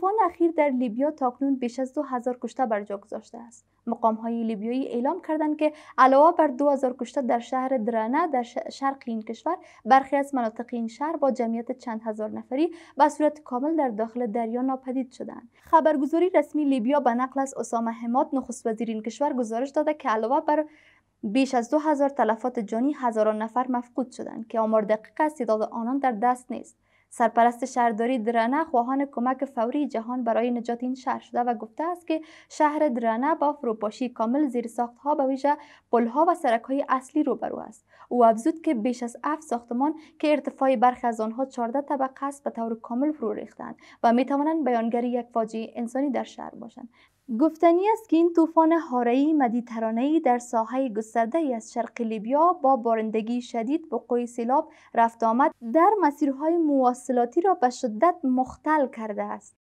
طوفان اخیر در لیبیا تاکنون بیش از 2000 کشته بر جا گذاشته است مقام های لیبیایی اعلام کردند که علاوه بر 2000 کشته در شهر درانه در شرق این کشور برخی از مناطق این شهر با جمعیت چند هزار نفری به صورت کامل در داخل دریا ناپدید شدند خبرگزاری رسمی لیبیا به نقل از اسامه حماد نخست وزیر این کشور گزارش داده که علاوه بر بیش از دو هزار تلفات جانی هزاران نفر مفقود شدند که آمار دقیق از تعداد آنان در دست نیست سرپرست شهرداری درنه خواهان کمک فوری جهان برای نجات این شهر شده و گفته است که شهر درنه با فروپاشی کامل زیر ساخت ها به ویژه پل و سرک های اصلی روبرو است او افزود که بیش از هفت ساختمان که ارتفاع برخی از آنها 14 طبقه است به طور کامل فرو ریختند و می توانند بیانگر یک فاجعه انسانی در شهر باشند گفتنی است که این طوفان مدیترانه ای در ساحه گسترده ای از شرق لیبیا با بارندگی شدید قوی سیلاب رفت آمد در مسیرهای مواصلاتی را به شدت مختل کرده است